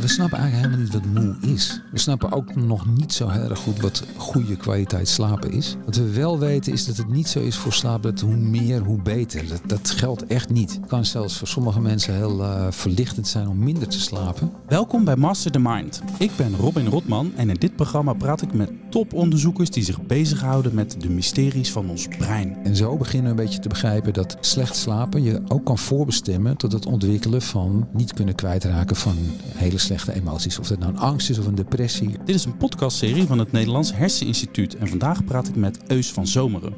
we snappen eigenlijk helemaal niet wat moe is. We snappen ook nog niet zo heel erg goed wat goede kwaliteit slapen is. Wat we wel weten is dat het niet zo is voor slaap dat hoe meer, hoe beter. Dat, geldt echt niet. Het kan zelfs voor sommige mensen heel eh, verlichtend zijn om minder te slapen. Welkom bij Master the Mind. Ik ben Robin Rotman en in dit programma praat ik met toponderzoekers die zich bezighouden met de mysteries van ons brein. En zo beginnen we een beetje te begrijpen dat slecht slapen je ook kan voorbestemmen tot het ontwikkelen van niet kunnen kwijtraken van hele slechte emoties. Of dat nou een angst is of een depressie. Dit is een podcastserie van het Nederlands Herseninstituut. En vandaag praat ik met Eus van Zomeren.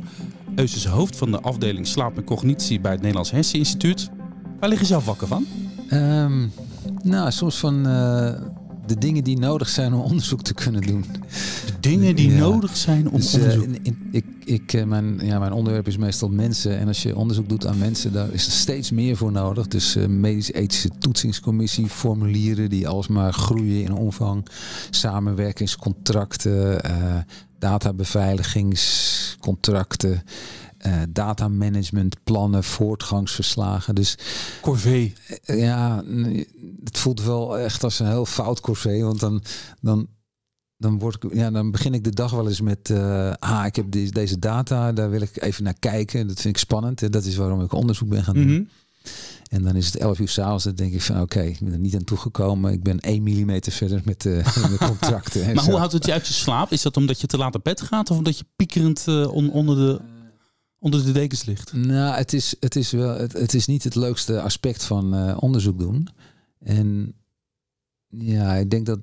Eus is hoofd van de afdeling Slaap en Cognitie bij het Nederlands Herseninstituut. Waar liggen je zelf wakker van? Ehm, nou, soms van eh, de dingen die nodig zijn om onderzoek te kunnen doen. De dingen die nodig zijn om dus, eh, onderzoek. in, ik, ik, eh, mijn, ja, mijn onderwerp is meestal mensen. En als je onderzoek doet aan mensen, daar is er steeds meer voor nodig. Dus uh, eh, medisch-ethische toetsingscommissie, formulieren die alsmaar groeien in omvang, samenwerkingscontracten, uh, databeveiligingscontracten. Eh, management plannen voortgangsverslagen. Dus corvée. Eh, ja, het voelt wel echt als een heel fout corvée, want dan, dan, dan, word ik, ja, dan begin ik de dag wel eens met, uh, ah, ik heb deze, deze data, daar wil ik even naar kijken. Dat vind ik spannend en dat is waarom ik onderzoek ben gaan doen. Mhm. En dan is het 11 uur s'avonds. Dan denk ik van oké, ik ben er niet aan toegekomen. Ik ben 1 millimeter verder met de, de contracten. maar zo. hoe houdt het je uit je slaap? Is dat omdat je te laat naar bed gaat of omdat je piekerend onder de onder de dekens ligt? Nou, het is, het is, wel, het, is niet het leukste aspect van eh, onderzoek doen. En ja, ik denk dat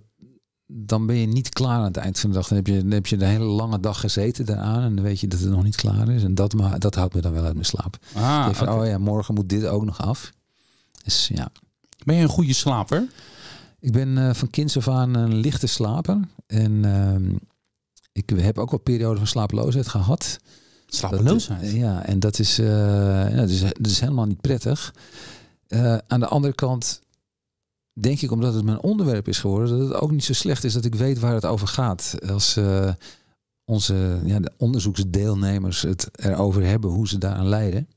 dan ben je niet klaar aan het eind van de dag. Dan heb je, dan heb je de hele lange dag gezeten daaraan en dan weet je dat het nog niet klaar is. En dat, dat houdt me dan wel uit mijn slaap. Ah, Oh ja, morgen moet dit ook nog af. Dus ja. Ben je een goede slaper? Ik ben eh, van kinds af aan een lichte slaper. En uh, ik heb ook wel perioden van slaaploosheid gehad. Slapeloosheid. ja, en dat is, uh, dat is, is helemaal niet prettig. Eh, aan de andere kant denk ik, omdat het mijn onderwerp is geworden, dat het ook niet zo slecht is dat ik weet waar het over gaat. Als eh, onze ja, de onderzoeksdeelnemers het erover hebben, hoe ze daaraan lijden,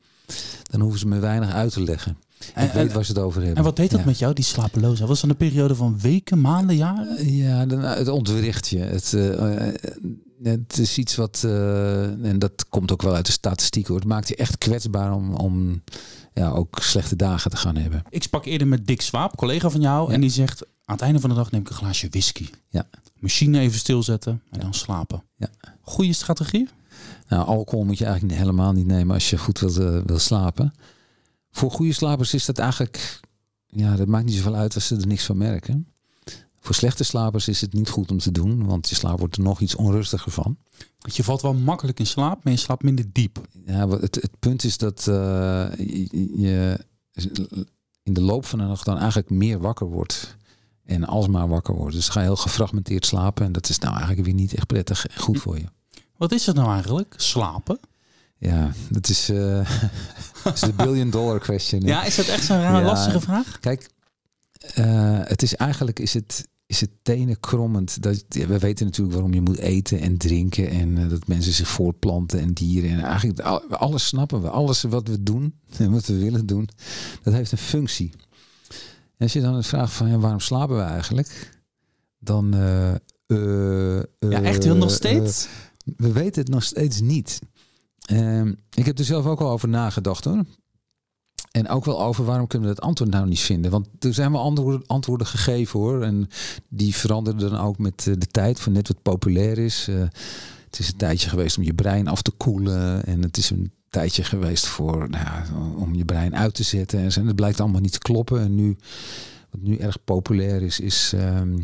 dan hoeven ze me weinig uit te leggen. En, ik weet waar ze het over hebben. En wat deed dat met jou, die slapeloosheid? Was dat een periode van weken, maanden, jaren? Ja, het ontwricht je. Het, het is iets wat, eh, en dat komt ook wel uit de statistiek hoor, het maakt je echt kwetsbaar om, om ja, ook slechte dagen te gaan hebben. Ik sprak eerder met Dick Swaap, collega van jou, en die zegt aan het einde van de dag neem ik een glaasje whisky. Ja. Machine even stilzetten en dan slapen. Ja. Goede strategie? Nou, alcohol moet je eigenlijk helemaal niet nemen als je goed wilt, uh, eh, wil slapen. Voor goede slapers is dat eigenlijk, ja, dat maakt niet zoveel uit als ze er niks van merken. Voor slechte slapers is het niet goed om te doen, want je slaap wordt er nog iets onrustiger van. Want je valt wel makkelijk in slaap, maar je slaapt minder diep. Ja, het, het punt is dat eh, je in de loop van de nacht dan eigenlijk meer wakker wordt. En alsmaar wakker wordt. Dus ga je heel gefragmenteerd slapen. En dat is nou eigenlijk weer niet echt prettig goed voor je. Wat is het nou eigenlijk? Slapen? Ja, dat is, eh, is de billion dollar question. Ja, is dat echt zo'n rare lastige vraag? Kijk, eh, het is eigenlijk is het is het tenenkrommend. Dat, we weten natuurlijk waarom je moet eten en drinken en eh, dat mensen zich voortplanten en dieren. En eigenlijk alles snappen we. Alles wat we doen en wat we willen doen, dat heeft een functie. als je dan het vraagt van ja, waarom slapen we eigenlijk? Dan... Eh, eh, ja, echt heel nog steeds? we weten het nog steeds niet. Ehm, ik heb er zelf ook al over nagedacht hoor. En ook wel over waarom kunnen we dat antwoord nou niet vinden. Want er zijn wel antwoorden, gegeven hoor. En die veranderen dan ook met eh, de tijd, van net wat populair is. Eh, het is een tijdje geweest om je brein af te koelen. En het is een tijdje geweest voor, nou, om je brein uit te zetten. En het blijkt allemaal niet te kloppen. En nu, wat nu erg populair is, is ehm,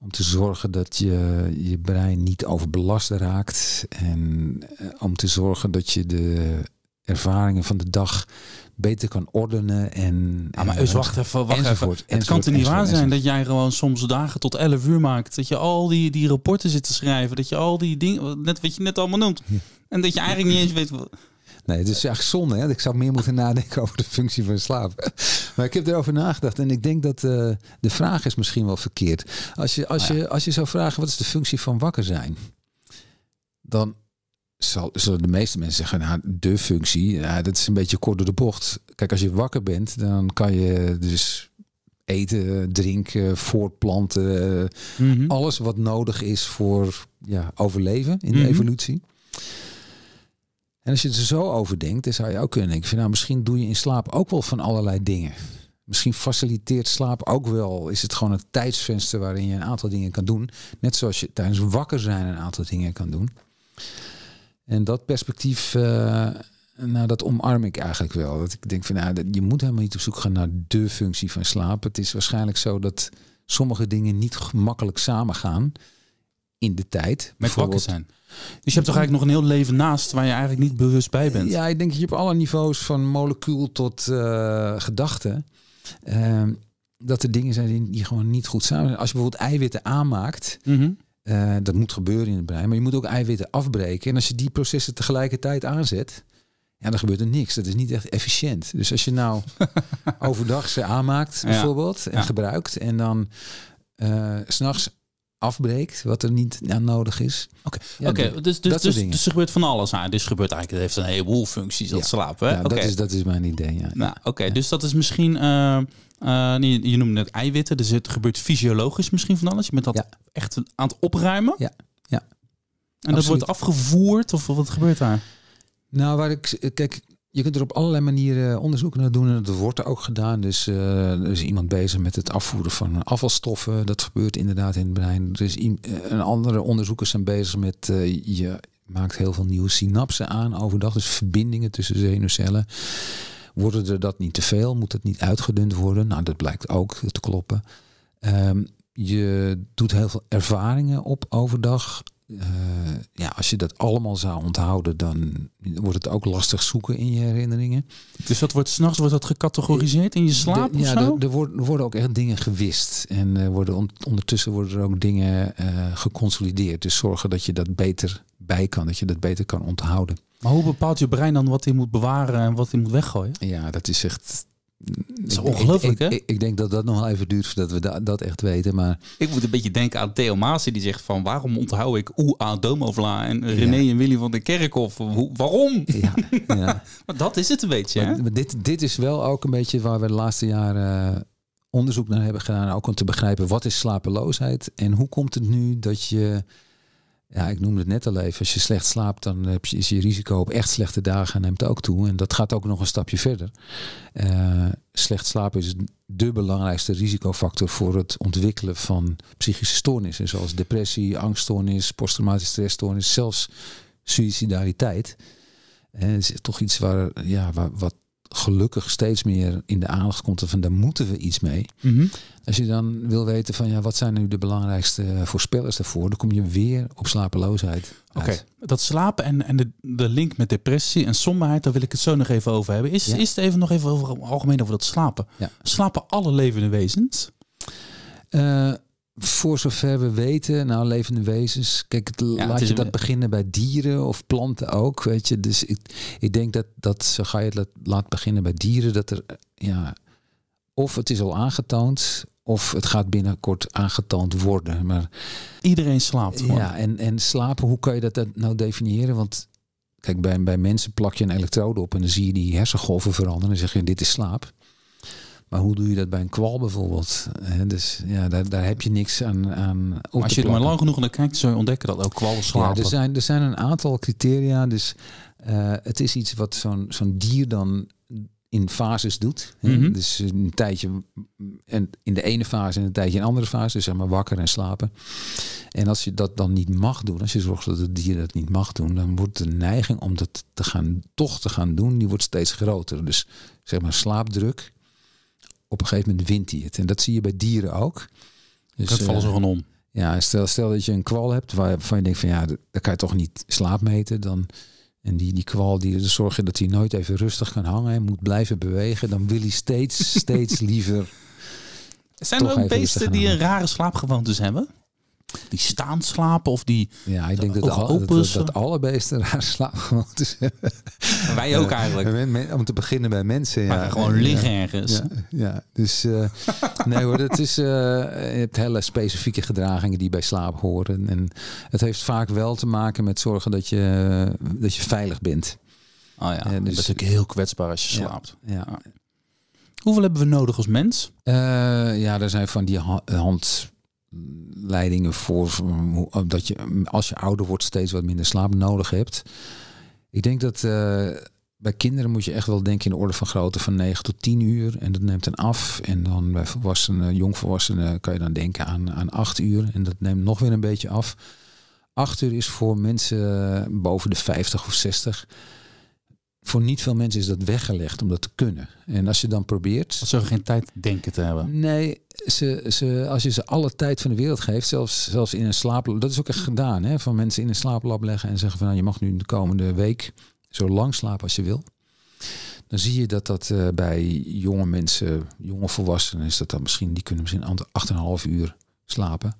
om te zorgen dat je je brein niet overbelast raakt. En eh, om te zorgen dat je de ervaringen van de dag beter kan ordenen en. Ah, maar eens wacht even, wacht even. Het kan toch niet waar zijn dat jij gewoon soms dagen tot 11 uur maakt, dat je al die, die rapporten zit te schrijven, dat je al die dingen, net wat je net allemaal noemt, hm. en dat je eigenlijk niet eens weet. Nee, het is echt zonde. Hè? Ik zou meer moeten nadenken over de functie van slaap. Maar ik heb erover nagedacht en ik denk dat eh, de vraag is misschien wel verkeerd. Als je, als, nou je, als je zou vragen wat is de functie van wakker zijn, dan zal, zullen de meeste mensen zeggen, nou, de functie, dat is een beetje kort door de bocht. Kijk, als je wakker bent, dan kan je dus eten, drinken, voortplanten, mhm. alles wat nodig is voor ja, overleven in de mhm. evolutie. En als je er zo over denkt, dan zou je ook kunnen denken, van, nou, misschien doe je in slaap ook wel van allerlei dingen. Misschien faciliteert slaap ook wel, is het gewoon een tijdsvenster waarin je een aantal dingen kan doen. Net zoals je tijdens wakker zijn een aantal dingen kan doen. En dat perspectief, eh, nou, dat omarm ik eigenlijk wel. Dat ik denk van, nou, je moet helemaal niet op zoek gaan naar de functie van slaap. Het is waarschijnlijk zo dat sommige dingen niet gemakkelijk samengaan in de tijd. Met wakker zijn. Dus je hebt toch eigenlijk nog een heel leven naast waar je eigenlijk niet bewust bij bent? Ja, ik denk dat je op alle niveaus van molecuul tot uh, gedachten... Ehm, dat er dingen zijn die, gewoon niet goed samen zijn. Als je bijvoorbeeld eiwitten aanmaakt... Mhm. Eh, dat moet gebeuren in het brein, maar je moet ook eiwitten afbreken. En als je die processen tegelijkertijd aanzet, ja, dan gebeurt er niks. Dat is niet echt efficiënt. Dus als je nou overdag ze aanmaakt, bijvoorbeeld, en gebruikt, en dan s eh, s'nachts afbreekt wat er niet aan nodig is. Oké, oké, dus, dus, dus, dus, er gebeurt van alles aan. Dus gebeurt eigenlijk, het heeft een heleboel functies, dat slapen. Hè? Okay. dat, is, dat is mijn idee, ja. Nou, Oké, dus dat is misschien... Eh, eh, je noemde het eiwitten, dus het gebeurt fysiologisch misschien van alles. Je bent dat echt aan het opruimen. Ja, ja. En dat wordt afgevoerd of wat gebeurt daar? Nou, waar ik, kijk, je kunt er op allerlei manieren onderzoek naar doen en dat wordt er ook gedaan. Dus eh, er is iemand bezig met het afvoeren van afvalstoffen. Dat gebeurt inderdaad in het brein. Er is eh, een andere onderzoekers zijn bezig met je maakt heel veel nieuwe synapsen aan overdag. Dus verbindingen tussen zenuwcellen worden er dat niet te veel? Moet het niet uitgedund worden? Nou, dat blijkt ook te kloppen. Ehm, je doet heel veel ervaringen op overdag. Eh, ja, als je dat allemaal zou onthouden, dan wordt het ook lastig zoeken in je herinneringen. Dus dat wordt s'nachts wordt dat gecategoriseerd in je slaap? ja, er, worden, ook echt dingen gewist. En eh, worden ondertussen worden er ook dingen eh, geconsolideerd. Dus zorgen dat je dat beter bij kan, dat je dat beter kan onthouden. Maar hoe bepaalt je brein dan wat hij moet bewaren en wat hij moet weggooien? Ja, dat is echt dat ongelooflijk, ik, ik, denk dat dat nog wel even duurt voordat we dat echt weten. Maar... Ik moet een beetje denken aan Theo Maasie die zegt van... waarom onthoud ik aan Domovla en René en Willy van de Kerkhof? Hoe, waarom? Ja, ja. maar dat is het een beetje. maar dit, dit is wel ook een beetje waar we de laatste jaren... Eh, onderzoek naar hebben gedaan. Ook om te begrijpen wat is slapeloosheid en hoe komt het nu dat je ja, ik noemde het net al even. Als je slecht slaapt, dan heb je, is je risico op echt slechte dagen neemt ook toe. En dat gaat ook nog een stapje verder. Eh, slecht slapen is de belangrijkste risicofactor voor het ontwikkelen van psychische stoornissen. Zoals depressie, angststoornis, posttraumatische stressstoornis, zelfs suicidaliteit. En eh, is toch iets waar, ja, waar, wat gelukkig steeds meer in de aandacht komt van daar moeten we iets mee. Mhm. Als je dan wil weten van ja, wat zijn nu de belangrijkste voorspellers daarvoor, dan kom je weer op slapeloosheid. Oké, dat slapen en, en de, de link met depressie en somberheid, daar wil ik het zo nog even over hebben. Is, is het even nog even over algemeen over dat slapen? Ja. Slapen alle levende wezens? Uh, voor zover we weten, nou levende wezens, kijk, laat je dat beginnen bij dieren of planten ook, weet je. Dus ik, ik denk dat, dat zo ga je het laat, beginnen bij dieren, dat er, ja, of het is al aangetoond, of het gaat binnenkort aangetoond worden. Maar, Iedereen slaapt gewoon. Ja, en, en slapen, hoe kan je dat nou definiëren? Want kijk, bij, bij mensen plak je een elektrode op en dan zie je die hersengolven veranderen en dan zeg je, dit is slaap. Maar hoe doe je dat bij een kwal bijvoorbeeld? dus ja, daar, daar heb je niks aan. aan als je er maar lang genoeg naar kijkt, zou je ontdekken dat ook kwallen slapen. Ja, er, zijn, er zijn een aantal criteria. Dus eh, het is iets wat zo'n zo'n dier dan in fases doet. Mhm. Dus een tijdje en in de ene fase en een tijdje in de andere fase. Dus zeg maar wakker en slapen. En als je dat dan niet mag doen, als je zorgt dat het dier dat niet mag doen, dan wordt de neiging om dat te gaan, toch te gaan doen, die wordt steeds groter. Dus zeg maar slaapdruk op een gegeven moment wint hij het. En dat zie je bij dieren ook. Dus, dat vallen ze eh, gewoon om. Ja, stel, stel dat je een kwal hebt waarvan je denkt van ja, daar kan je toch niet slaap meten. Dan, en die, die kwal, die zorg je dat hij nooit even rustig kan hangen en moet blijven bewegen. Dan wil hij steeds, steeds liever. Zijn er ook beesten die een rare slaapgewoontes hebben? die staan slapen of die ja ik denk eh, dat, dat, dat, alle beesten daar te hebben wij ook eigenlijk eh, om te beginnen bij mensen maar ja gewoon liggen ergens ja, ja. dus eh, nee hoor dat is je hebt hele specifieke gedragingen die bij slaap horen en het heeft vaak wel te maken met zorgen dat je dat je veilig bent oh ja, en dus, dat is natuurlijk heel kwetsbaar als je slaapt ja. Hoeveel hebben we nodig als mens? ja, er zijn van die hand leidingen voor dat je als je ouder wordt steeds wat minder slaap nodig hebt. Ik denk dat eh, bij kinderen moet je echt wel denken in de orde van grootte van 9 tot 10 uur. En dat neemt dan af. En dan bij volwassenen, jongvolwassenen kan je dan denken aan, aan 8 uur. En dat neemt nog weer een beetje af. 8 uur is voor mensen boven de 50 of 60 voor niet veel mensen is dat weggelegd om dat te kunnen. En als je dan probeert. Als ze geen tijd denken te hebben. Nee, ze, ze, als je ze alle tijd van de wereld geeft, zelfs, zelfs in een slaaplab. Dat is ook echt gedaan, hè? Van mensen in een slaaplab leggen en zeggen van nou, je mag nu de komende week zo lang slapen als je wil. Dan zie je dat dat eh, bij jonge mensen, jonge volwassenen, is dat dan misschien, die kunnen misschien 8,5 uur slapen.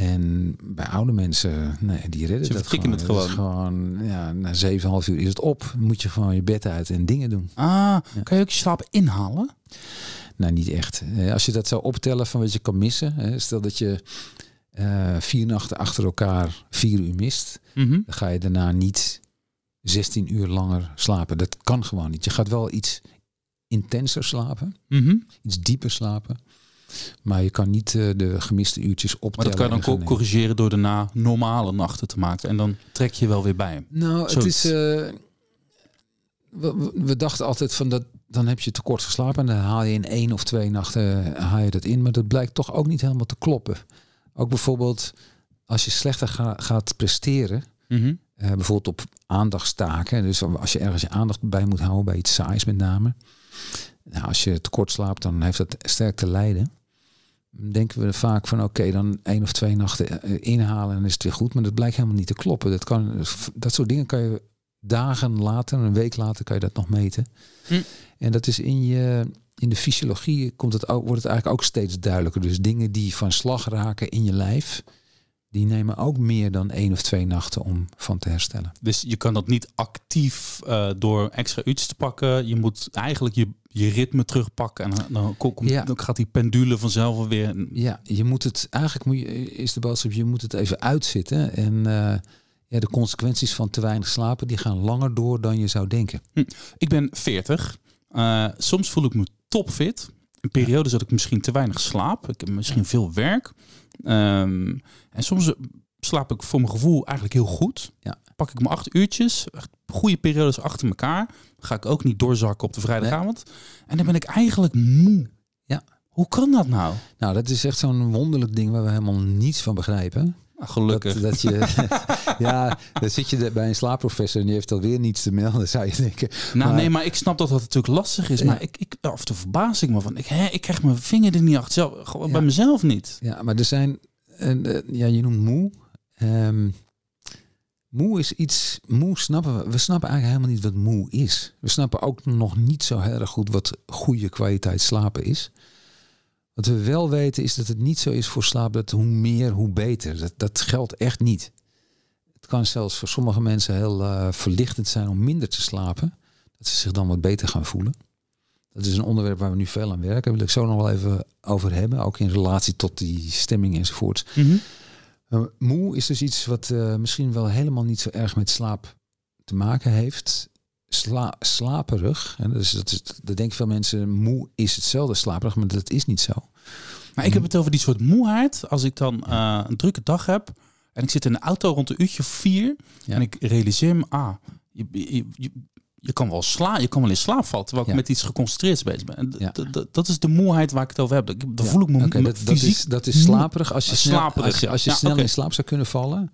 En bij oude mensen, nee, die redden Ze dat gewoon. het gewoon. gewoon ja, na 7,5 uur is het op. Moet je gewoon je bed uit en dingen doen. Ah, ja. kan je ook je slaap inhalen? Nou, niet echt. Eh, als je dat zou optellen van wat je kan missen. Stel dat je eh, vier nachten achter elkaar vier uur mist. Mhm. Dan ga je daarna niet 16 uur langer slapen. Dat kan gewoon niet. Je gaat wel iets intenser slapen. Mhm. Iets dieper slapen. Maar je kan niet eh, de gemiste uurtjes optellen. Maar dat kan je dan ook corrigeren door daarna normale nachten te maken. En dan trek je wel weer bij. Nou, het is... Eh, we, we, dachten altijd van dat dan heb je tekort geslapen en dan haal je in één of twee nachten eh, haal je dat in, maar dat blijkt toch ook niet helemaal te kloppen. Ook bijvoorbeeld als je slechter gaat presteren, mhm. bijvoorbeeld op aandachtstaken, dus als je ergens je aandacht bij moet houden bij iets saais met name. Nou, als je tekort slaapt, dan heeft dat sterk te lijden denken we vaak van oké, dan één of twee nachten eh, inhalen en is het weer goed. Maar dat blijkt helemaal niet te kloppen. Dat, kan, dat soort dingen kan je dagen later, een week later kan je dat nog meten. Hm. En dat is in je in de fysiologie komt het ook, wordt het eigenlijk ook steeds duidelijker. Dus dingen die van slag raken in je lijf, die nemen ook meer dan één of twee nachten om van te herstellen. Dus je kan dat niet actief eh, door extra uurtjes te pakken. Je moet eigenlijk je, je ritme terugpakken en dan, komt, gaat die pendule vanzelf weer. Ja, je moet het eigenlijk moet je, is de boodschap, je moet het even uitzitten. En eh, ja, de consequenties van te weinig slapen, die gaan langer door dan je zou denken. Hm. Ik ben 40. Eh, soms voel ik me topfit. In periodes dat ik misschien te weinig slaap. Ik heb misschien veel werk. Ehm, en soms slaap ik voor mijn gevoel eigenlijk heel goed. Ja. Pak ik me acht uurtjes, goede periodes achter elkaar. Ga ik ook niet doorzakken op de vrijdagavond. En dan ben ik eigenlijk moe. Ja. Hoe kan dat nou? Nou, dat is echt zo'n wonderlijk ding waar we helemaal niets van begrijpen. Gelukkig. Dat, je, ja, dan zit je bij een slaapprofessor en die heeft alweer niets te melden, zou je denken. Nou nee, maar ik snap dat dat natuurlijk lastig is. Maar ik, ik, of de verbazing me van, ik, hè, ik krijg mijn vinger er niet achter. Zelf, bij mezelf niet. Ja, maar er zijn, uh, ja, je noemt moe. Ehm, moe is iets, moe snappen we, we snappen eigenlijk helemaal niet wat moe is. We snappen ook nog niet zo heel erg goed wat goede kwaliteit slapen is. Wat we wel weten is dat het niet zo is voor slaap dat hoe meer, hoe beter. Dat, dat geldt echt niet. Het kan zelfs voor sommige mensen heel eh, verlichtend zijn om minder te slapen. Dat ze zich dan wat beter gaan voelen. Dat is een onderwerp waar we nu veel aan werken. Daar wil ik zo nog wel even over hebben. Ook in relatie tot die stemming enzovoort. Mm eh, moe is dus iets wat eh, misschien wel helemaal niet zo erg met slaap te maken heeft sla, slaperig. En dus dat, is, dat denken veel mensen, moe is hetzelfde slaperig, maar dat is niet zo. Maar ik heb het over die soort moeheid. Als ik dan eh, een drukke dag heb en ik zit in de auto rond een uurtje vier en ik realiseer me, ah, je, je, je, je kan wel slaan, je kan wel in slaap vallen, terwijl ik met iets geconcentreerd bezig ben. En ja. Dat is de moeheid waar ik het over heb. Dan voel ik me, okay, dat, fysiek. Dat is, dat is slaperig als je, als slaperig. Als je, als je snel in slaap zou kunnen vallen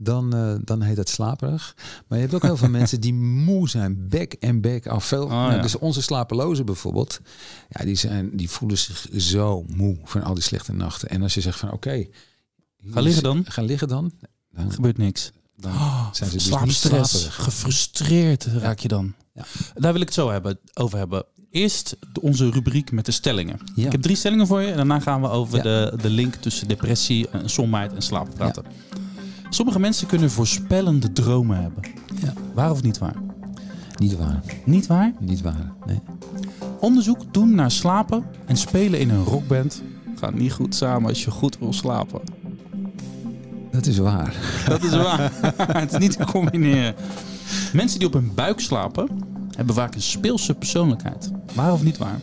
dan, eh, dan heet dat slaperig. Maar je hebt ook heel veel mensen die moe zijn, back en back af. Veel, oh, Dus onze slapelozen bijvoorbeeld, ja, die, zijn, die voelen zich zo moe van al die slechte nachten. En als je zegt van oké, okay, ga liggen dan. Ga liggen dan. Dan gebeurt niks. Dan oh, zijn ze dus gefrustreerd raak je dan. Ja. Daar wil ik het zo hebben, over hebben. Eerst onze rubriek met de stellingen. Ik heb drie stellingen voor je en daarna gaan we over de, de link tussen depressie, eh, somheid en slaap praten. Sommige mensen kunnen voorspellende dromen hebben. Ja. Waar of niet waar? Niet waar. Niet waar? Niet waar, nee. Onderzoek doen naar slapen en spelen in een rockband gaat niet goed samen als je goed wil slapen. Dat is waar. Dat is waar. Het is niet te combineren. Mensen die op hun buik slapen hebben vaak een speelse persoonlijkheid. Waar of niet waar?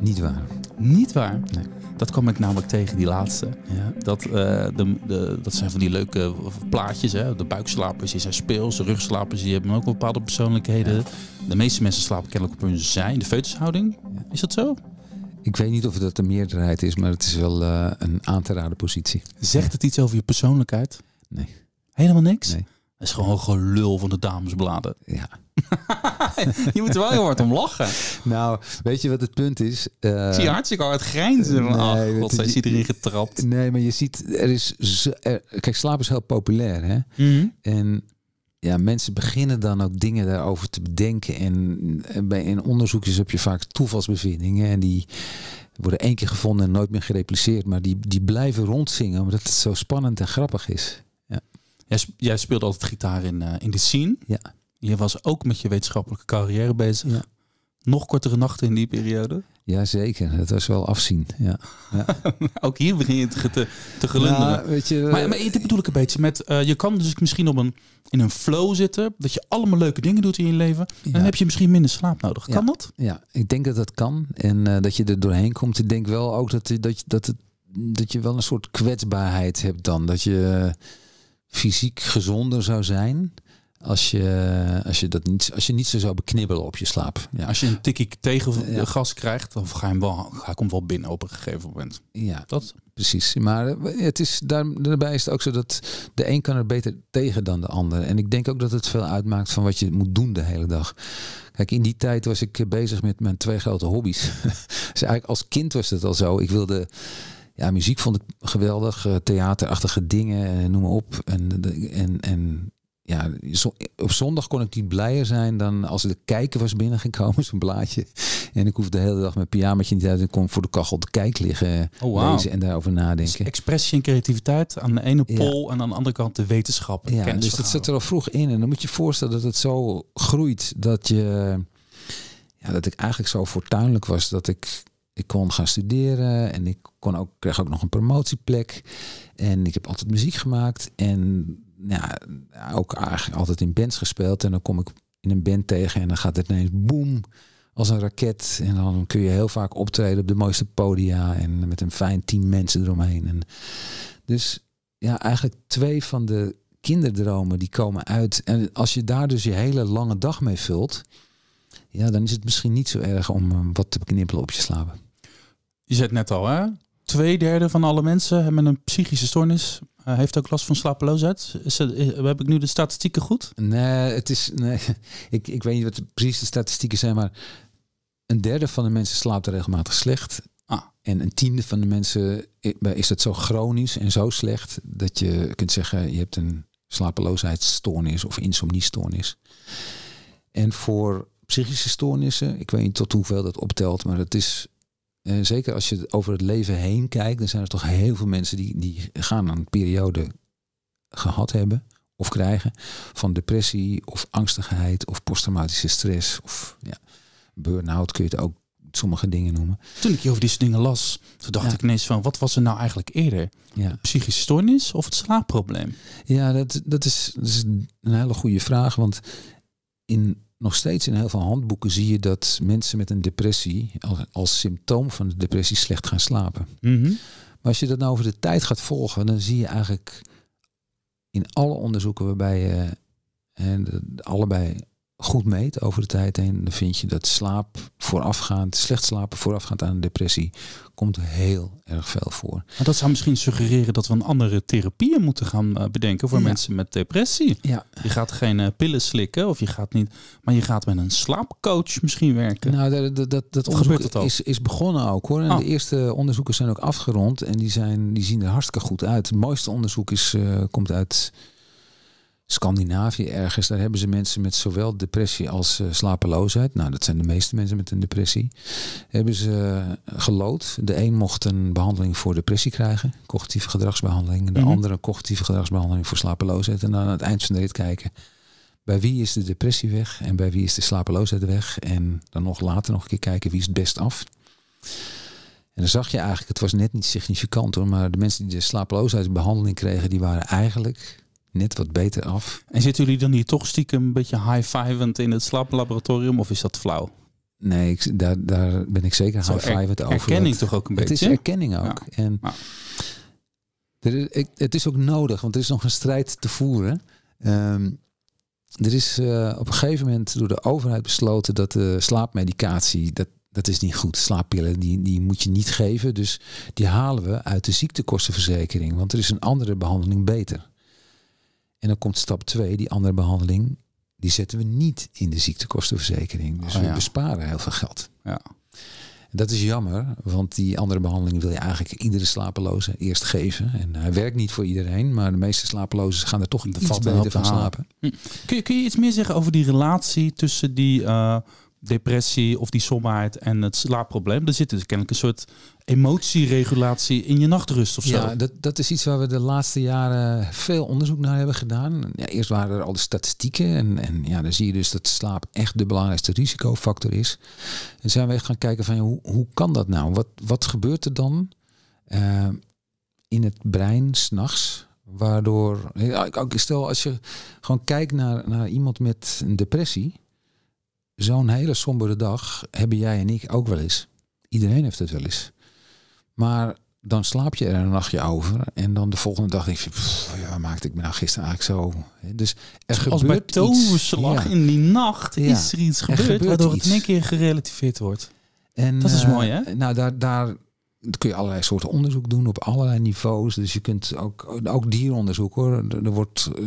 Niet waar. Niet waar? Nee. Dat kwam ik namelijk tegen, die laatste. Ja, dat, eh, de, de, dat zijn van die leuke eh, plaatjes. Hè? De buikslapers die zijn speels, de rugslapers die hebben ook bepaalde persoonlijkheden. De meeste mensen slapen kennelijk op hun zijn, de feutushouding. Is dat zo? Ik weet niet of dat de meerderheid is, maar het is wel eh, een aan te raden positie. Zegt het iets over je persoonlijkheid? Nee. Helemaal niks? Nee. Het is gewoon gelul van de damesbladen. Ja. je moet er wel heel hard om lachen. Nou, weet je wat het punt is? Uh, zie je hartstikke hard grijnzen. Nee, Ach, oh, god, zij erin getrapt. Nee, maar je ziet, er is... kijk, slaap is heel populair, hè? Mhm. En ja, mensen beginnen dan ook dingen daarover te bedenken. En eh, bij, in onderzoekjes heb je vaak toevalsbevindingen. En die worden één keer gevonden en nooit meer gerepliceerd. Maar die, die blijven rondzingen omdat het zo spannend en grappig is. Ja. Jij speelt altijd gitaar in, eh, in de scene. Ja. Je was ook met je wetenschappelijke carrière bezig. Nog kortere nachten in die periode. Jazeker, het was wel afzien. Ja. ja. ook hier begin je te, te, maar, eh, maar dit bedoel ik een beetje met... Eh, je kan dus misschien op een, in een flow zitten... dat je allemaal leuke dingen doet in je leven... en dan heb je misschien minder slaap nodig. Kan dat? Ja, ik denk dat dat kan. En eh, dat je er doorheen komt. Ik denk wel ook dat, dat, dat, dat je wel een soort kwetsbaarheid hebt dan. Dat je fysiek gezonder zou zijn... Als je, als je, dat niet, als je niet zo zou beknibbelen op je slaap. Ja. Als je een tikkie tegen ja. gas krijgt, dan ga je, hem wel, ga ik hem wel binnen op een gegeven moment. Ja, dat? precies. Maar eh, het is, daar, daarbij is het ook zo dat de een kan er beter tegen dan de ander. En ik denk ook dat het veel uitmaakt van wat je moet doen de hele dag. Kijk, in die tijd was ik bezig met mijn twee grote hobby's. dus eigenlijk als kind was het al zo. Ik wilde ja, muziek vond ik geweldig, eh, theaterachtige dingen, eh, noem maar op. En, en, en ja, op zondag kon ik niet blijer zijn dan als de kijker was binnengekomen, zo'n blaadje. En ik hoefde de hele dag met pyjamaatje niet uit en kon voor de kachel de kijk liggen oh, wow. lezen en daarover dus nadenken. expressie en creativiteit aan de ene pol en aan de andere kant de wetenschap. Ja, dus dat zit er al vroeg in. En dan moet je je voorstellen dat het zo groeit dat je... Ja, dat ik eigenlijk zo fortuinlijk was dat ik ik kon gaan studeren en ik kon ook, kreeg ook nog een promotieplek. En ik heb altijd muziek gemaakt. En ja, ook eigenlijk altijd in bands gespeeld. En dan kom ik in een band tegen en dan gaat het ineens boem als een raket. En dan kun je heel vaak optreden op de mooiste podia en met een fijn team mensen eromheen. En dus ja, eigenlijk twee van de kinderdromen die komen uit. En als je daar dus je hele lange dag mee vult, ja, dan is het misschien niet zo erg om eh, wat te knippelen op je slapen. Je zet net al, hè? Twee derde van alle mensen hebben een psychische stoornis, eh, heeft ook last van slapeloosheid. Is het, heb ik nu de statistieken goed? Nee, het is, nee ik, ik weet niet wat de, precies de statistieken zijn, maar een derde van de mensen slaapt regelmatig slecht. Ah. En een tiende van de mensen is het zo chronisch en zo slecht dat je kunt zeggen je hebt een slapeloosheidsstoornis of insomniestoornis. En voor psychische stoornissen, ik weet niet tot hoeveel dat optelt, maar het is eh, zeker als je over het leven heen kijkt, dan zijn er toch heel veel mensen die, die gaan een periode gehad hebben of krijgen van depressie of angstigheid of posttraumatische stress of ja, burn-out kun je het ook sommige dingen noemen. Toen ik over deze dingen las, toen dacht ik ineens van wat was er nou eigenlijk eerder? Ja. psychische stoornis of het slaapprobleem? Ja, dat, dat is een hele goede vraag, want in nog steeds in heel veel handboeken zie je dat mensen met een depressie als, symptoom van de depressie slecht gaan slapen. Mhm. Maar als je dat nou over de tijd gaat volgen, dan zie je eigenlijk in alle onderzoeken waarbij je eh, en allebei goed meet over de tijd heen, dan vind je dat slaap voorafgaand, slecht slapen voorafgaand aan een depressie, komt heel erg veel voor. dat zou misschien suggereren dat we een andere therapieën moeten gaan eh, bedenken voor mensen met depressie. Ja. Je gaat geen eh, pillen slikken of je gaat niet, maar je gaat met een slaapcoach misschien werken. Nou, dat, dat, dat, is, is begonnen ook hoor. En de oh. eerste onderzoeken zijn ook afgerond en die, zijn, die zien er hartstikke goed uit. Het mooiste onderzoek is, eh, komt uit Scandinavië ergens, daar hebben ze mensen met zowel depressie als eh, slapeloosheid. Nou, dat zijn de meeste mensen met een depressie. Hebben ze uh, gelood. De een mocht een behandeling voor depressie krijgen, cognitieve gedragsbehandeling. De mm -hmm. andere cognitieve gedragsbehandeling voor slapeloosheid. En dan aan het eind van de rit kijken. Bij wie is de depressie weg en bij wie is de slapeloosheid weg? En dan nog later nog een keer kijken wie is het best af. En dan zag je eigenlijk, het was net niet significant hoor, maar de mensen die de slapeloosheidsbehandeling kregen, die waren eigenlijk net wat beter af. En zitten jullie dan hier toch stiekem een beetje high-fivend in het slaaplaboratorium of is dat flauw? Nee, ik, daar, daar ben ik zeker high het over. Erkenning toch ook een beetje? Het is erkenning ook. En Er is, het is ook nodig, want er is nog een strijd te voeren. Ehm, er is eh, op een gegeven moment door de overheid besloten dat de slaapmedicatie, dat, dat is niet goed. Slaappillen, die, die moet je niet geven. Dus die halen we uit de ziektekostenverzekering. Want er is een andere behandeling beter. En dan komt stap 2, die andere behandeling, die zetten we niet in de ziektekostenverzekering. Dus oh we besparen heel veel geld. Ja. dat is jammer, want die andere behandeling wil je eigenlijk iedere slapeloze eerst geven. En hij werkt niet voor iedereen, maar de meeste slapelozen gaan er toch dat iets beter van slapen. Kun je, kun je iets meer zeggen over die relatie tussen die... Eh, depressie of die somheid en het slaapprobleem. Er zit dus kennelijk een soort emotieregulatie in je nachtrust of zo. Ja, dat, dat is iets waar we de laatste jaren veel onderzoek naar hebben gedaan. Ja, eerst waren er al de statistieken en, en ja, dan zie je dus dat slaap echt de belangrijkste risicofactor is. En zijn we echt gaan kijken van hoe, hoe kan dat nou? Wat, wat gebeurt er dan eh, in het brein s'nachts? Waardoor, ik stel als je gewoon kijkt naar, naar iemand met een depressie, zo'n hele sombere dag hebben jij en ik ook wel eens. Iedereen heeft het wel eens. Maar dan slaap je er een nachtje over. En dan de volgende dag denk je, pff, ja, maakte ik me nou gisteren eigenlijk zo. Dus er Als gebeurt bij toverslag in die nacht is er iets gebeurd, er waardoor het in één keer gerelativeerd wordt. En, dat is eh, mooi, hè? nou, daar, daar, dan kun je allerlei soorten onderzoek doen op allerlei niveaus. Dus je kunt ook, ook dieronderzoek hoor. Er wordt, eh,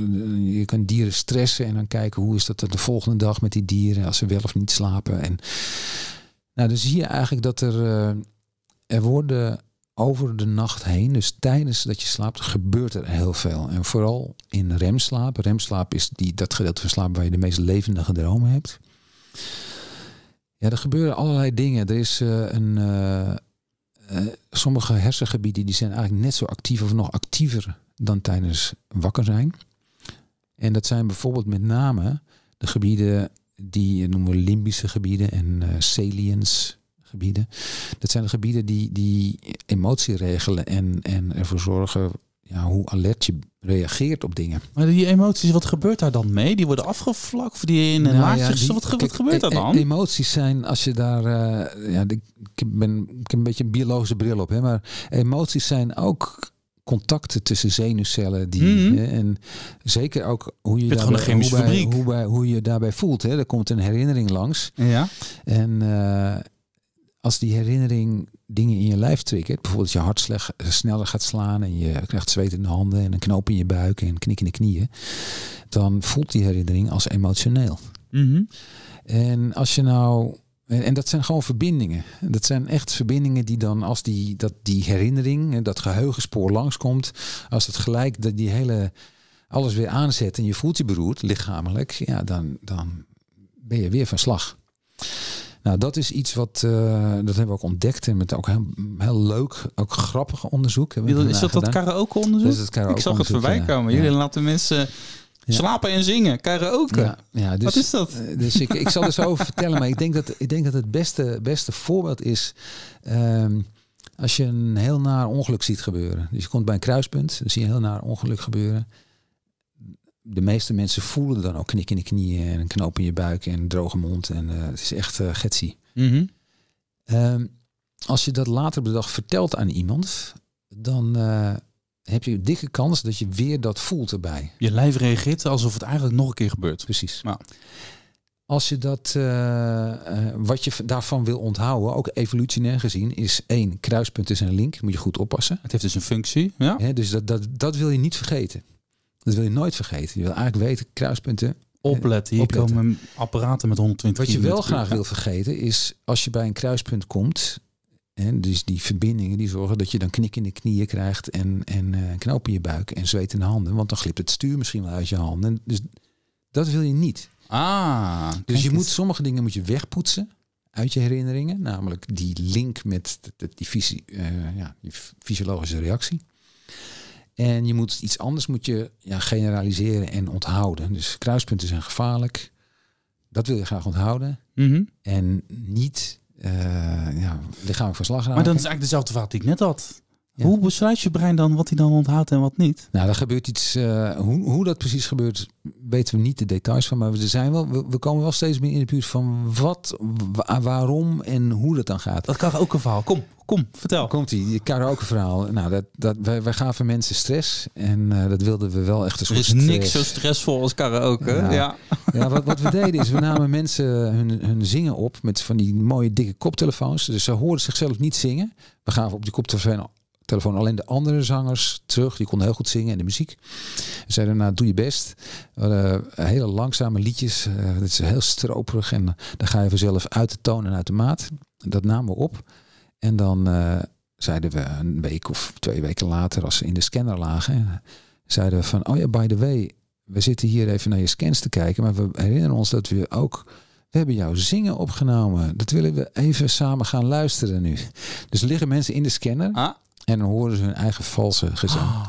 je kunt dieren stressen en dan kijken hoe is dat de volgende dag met die dieren. Als ze wel of niet slapen. En, nou, dan zie je eigenlijk dat er, eh, er worden over de nacht heen, dus tijdens dat je slaapt, gebeurt er heel veel. En vooral in remslaap. Remslaap is die, dat gedeelte van slaap waar je de meest levendige dromen hebt. Ja, er gebeuren allerlei dingen. Er is eh, een, eh, sommige hersengebieden die zijn eigenlijk net zo actief of nog actiever dan tijdens wakker zijn. En dat zijn bijvoorbeeld met name de gebieden die eh, noemen we limbische gebieden en uh, salience gebieden. Dat zijn de gebieden die, die emotie regelen en, en ervoor zorgen ja, hoe alert je reageert op dingen. Maar die emoties, wat gebeurt daar dan mee? Die worden afgevlakt of die in een nou, wat, gebeurt e- daar dan? E- emoties zijn, als je daar... Eh, ja, ik, ben, ik heb een beetje een biologische bril op, hè, maar emoties zijn ook contacten tussen zenuwcellen die mhm. hè, en zeker ook hoe je, daarbij, een chemische hoe, bij, hoe, bij, hoe, je daarbij voelt. Hè. Er komt een herinnering langs. Ja. En eh, als die herinnering dingen in je lijf triggert. Bijvoorbeeld je hart slecht, sneller gaat slaan en je krijgt zweet in de handen en een knoop in je buik en knik in de knieën. Dan voelt die herinnering als emotioneel. Mhm. En als je nou. En, dat zijn gewoon verbindingen. Dat zijn echt verbindingen die dan, als die, dat die herinnering, dat geheugenspoor langskomt, als het gelijk dat die hele alles weer aanzet en je voelt je beroerd lichamelijk, ja, dan, dan ben je weer van slag. Nou, dat is iets wat, uh, dat hebben we ook ontdekt en met ook heel, heel leuk, ook grappig onderzoek. is dat dat karaoke-onderzoek? Ik zag het voorbij komen. Jullie laten mensen... Slapen en zingen, karaoke. Ja, ja, dus, Wat is dat? Eh, dus ik, ik zal er zo over vertellen, maar ik denk dat, ik denk dat het beste, beste voorbeeld is ehm, als je een heel naar ongeluk ziet gebeuren. Dus je komt bij een kruispunt, dan zie je een heel naar ongeluk gebeuren de meeste mensen voelen dan ook knik in de knieën en een knoop in je buik en een droge mond. En eh, het is echt uh, getsie. Mhm. Ehm, als je dat later op de dag vertelt aan iemand, dan eh, heb je een dikke kans dat je weer dat voelt erbij. Je lijf reageert alsof het eigenlijk nog een keer gebeurt. Precies. Nou. Als je dat, wat je daarvan wil onthouden, ook evolutionair gezien, is één, kruispunt is een link, moet je goed oppassen. Het heeft dus een functie. Ja. dus dat, dat, dat wil je niet vergeten. Dat wil je nooit vergeten. Je wil eigenlijk weten, kruispunten. Eh, opletten, hier komen apparaten met 120 Wat je wel graag wil vergeten is, als je bij een kruispunt komt, en dus die verbindingen die zorgen dat je dan knik in de knieën krijgt en, en uh, knoop in je buik en zweet in de handen. Want dan glipt het stuur misschien wel uit je handen. Dus dat wil je niet. Ah, dus je moet sommige dingen moet je wegpoetsen uit je herinneringen. Namelijk die link met de, die, eh, ja, die fysiologische reactie. En je moet iets anders moet je, ja, generaliseren en onthouden. Dus kruispunten zijn gevaarlijk. Dat wil je graag onthouden. Mhm. En niet eh, ja, lichamelijk van slag raken. Maar dan is eigenlijk dezelfde vraag die ik net had. Hoe besluit je brein dan wat hij dan onthoudt en wat niet? Nou, daar gebeurt iets. Eh, hoe, hoe dat precies gebeurt, weten we niet de details van. Maar we, zijn wel, we, komen wel steeds meer in de buurt van wat, waarom en hoe dat dan gaat. Dat kan ook een verhaal. Kom, Kom, vertel. Komt ie, je karaoke Nou, dat, dat, wij, wij gaven mensen stress en eh, dat wilden we wel echt een Er is niks eh, zo stressvol als karaoke. Ja, ja. ja wat, wat we deden is, we namen mensen hun, hun zingen op met van die mooie dikke koptelefoons. Dus ze hoorden zichzelf niet zingen. We gaven op die koptelefoon telefoon alleen de andere zangers terug. Die konden heel goed zingen en de muziek. We zeiden daarna, nou, doe je best. Uh, hele langzame liedjes. Het is heel stroperig en dan ga je vanzelf uit de tonen en uit de maat. Dat namen we op. En dan eh, zeiden we een week of twee weken later, als ze in de scanner lagen, zeiden we van, oh ja, by the way, we zitten hier even naar je scans te kijken, maar we herinneren ons dat we ook, we hebben jou zingen opgenomen. Dat willen we even samen gaan luisteren nu. Dus liggen mensen in de scanner ah. en dan horen ze hun eigen valse gezang. Ah.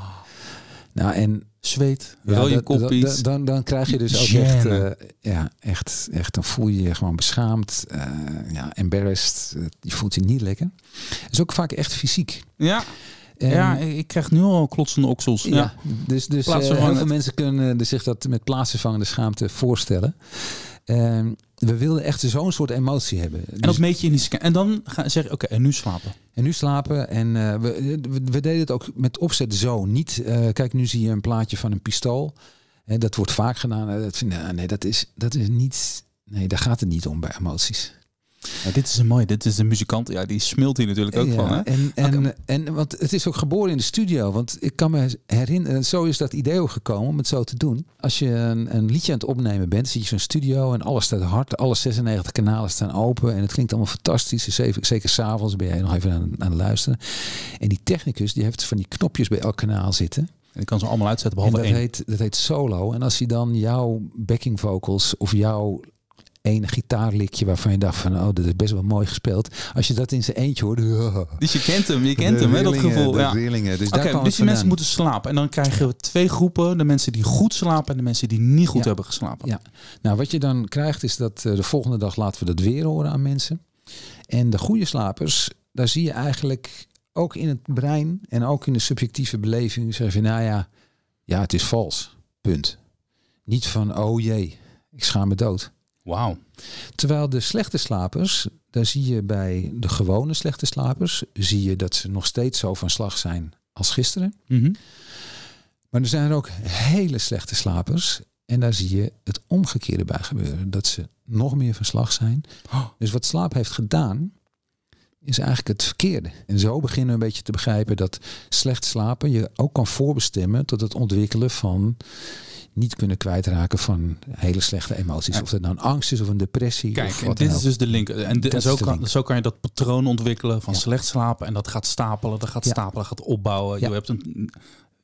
Nou, en zweet. Rode dan, dan, krijg je dus ook echt, eh, ja, echt, echt, dan voel je je gewoon beschaamd, eh, ja, embarrassed. Eh, je voelt je niet lekker. is ook vaak echt fysiek. Ja. ja, ik krijg nu al klotsende oksels. Ja, Dus, dus heel veel mensen kunnen zich dat met plaatsvervangende schaamte voorstellen. Ehm, we wilden echt zo'n soort emotie hebben. En dus dat meet je in die En dan ga, zeg je, oké, en nu slapen. En nu slapen. En eh, we, we, deden het ook met opzet zo. Niet, eh, kijk, nu zie je een plaatje van een pistool. En dat wordt vaak gedaan. Eh, dat, nou, nee, dat is, dat is niet... Nee, daar gaat het niet om bij emoties. Ja, dit is een mooi, dit is een muzikant. Ja, die smilt hier natuurlijk ook van. Hè? En, en, en, want het is ook geboren in de studio. Want ik kan me herinneren, zo is dat idee ook gekomen om het zo te doen. Als je een, een liedje aan het opnemen bent, zit je zo'n studio en alles staat hard. Alle 96 kanalen staan open en het klinkt allemaal fantastisch. zeker s'avonds ben jij nog even aan, aan het luisteren. En die technicus die heeft van die knopjes bij elk kanaal zitten. En ik kan ze allemaal uitzetten behalve dat Heet, dat heet solo. En als hij dan jouw backing vocals of jouw een gitaarlikje waarvan je dacht van, oh, dat is best wel mooi gespeeld. Als je dat in zijn eentje hoorde. Dus je kent hem, je kent hem, dat gevoel. Ja. Dus, okay, dus die mensen moeten slapen. En dan krijgen we twee groepen. De mensen die goed slapen en de mensen die niet goed hebben geslapen. Ja. Nou, wat je dan krijgt is dat eh, de volgende dag laten we dat weer horen aan mensen. En de goede slapers, daar zie je eigenlijk ook in het brein en ook in de subjectieve beleving zeg je, nou ja, ja, het is vals. Punt. Niet van, oh jee, ik schaam me dood. Wauw. Terwijl de slechte slapers, daar zie je bij de gewone slechte slapers, zie je dat ze nog steeds zo van slag zijn als gisteren. Mhm. Maar er zijn er ook hele slechte slapers. En daar zie je het omgekeerde bij gebeuren. Dat ze nog meer van slag zijn. Oh. Dus wat slaap heeft gedaan, is eigenlijk het verkeerde. En zo beginnen we een beetje te begrijpen dat slecht slapen je ook kan voorbestemmen tot het ontwikkelen van niet kunnen kwijtraken van hele slechte emoties. Of dat nou een angst is of een depressie. Kijk, en dit is dus de link. En, zo, kan, zo kan je dat patroon ontwikkelen van slecht slapen. En dat gaat stapelen, dat gaat stapelen, gaat opbouwen. Je hebt een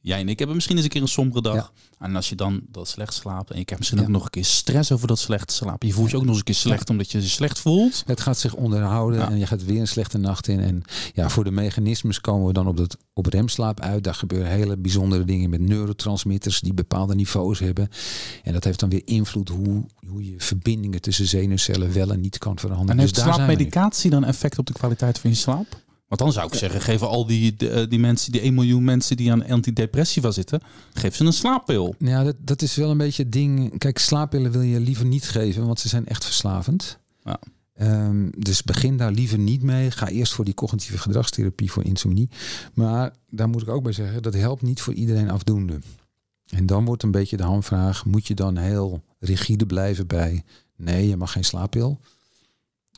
jij en ik hebben misschien eens een keer een sombere dag. En als je dan dat slecht slaapt en je krijgt misschien ook nog een keer stress over dat slecht slapen. Je voelt je ook nog eens een keer slecht omdat je je slecht voelt. Het gaat zich onderhouden en je gaat weer een slechte nacht in. En ja, voor de mechanismes komen we dan op, dat, op remslaap uit. Daar gebeuren hele bijzondere dingen met neurotransmitters die bepaalde niveaus hebben. En dat heeft dan weer invloed hoe, hoe je verbindingen tussen zenuwcellen wel en niet kan veranderen. En heeft dus slaapmedicatie dan effect op de kwaliteit van je slaap? Want dan zou ik zeggen, geef al die, eh, die mensen, die 1 miljoen mensen die aan antidepressiva zitten, geef ze een slaappil. Ja, dat, dat is wel een beetje het ding. Kijk, slaappillen wil je liever niet geven, want ze zijn echt verslavend. Ja. Ehm, dus begin daar liever niet mee. Ga eerst voor die cognitieve gedragstherapie voor insomnie. Maar daar moet ik ook bij zeggen, dat helpt niet voor iedereen afdoende. En dan wordt een beetje de hamvraag, moet je dan heel rigide blijven bij, nee, je mag geen slaappil.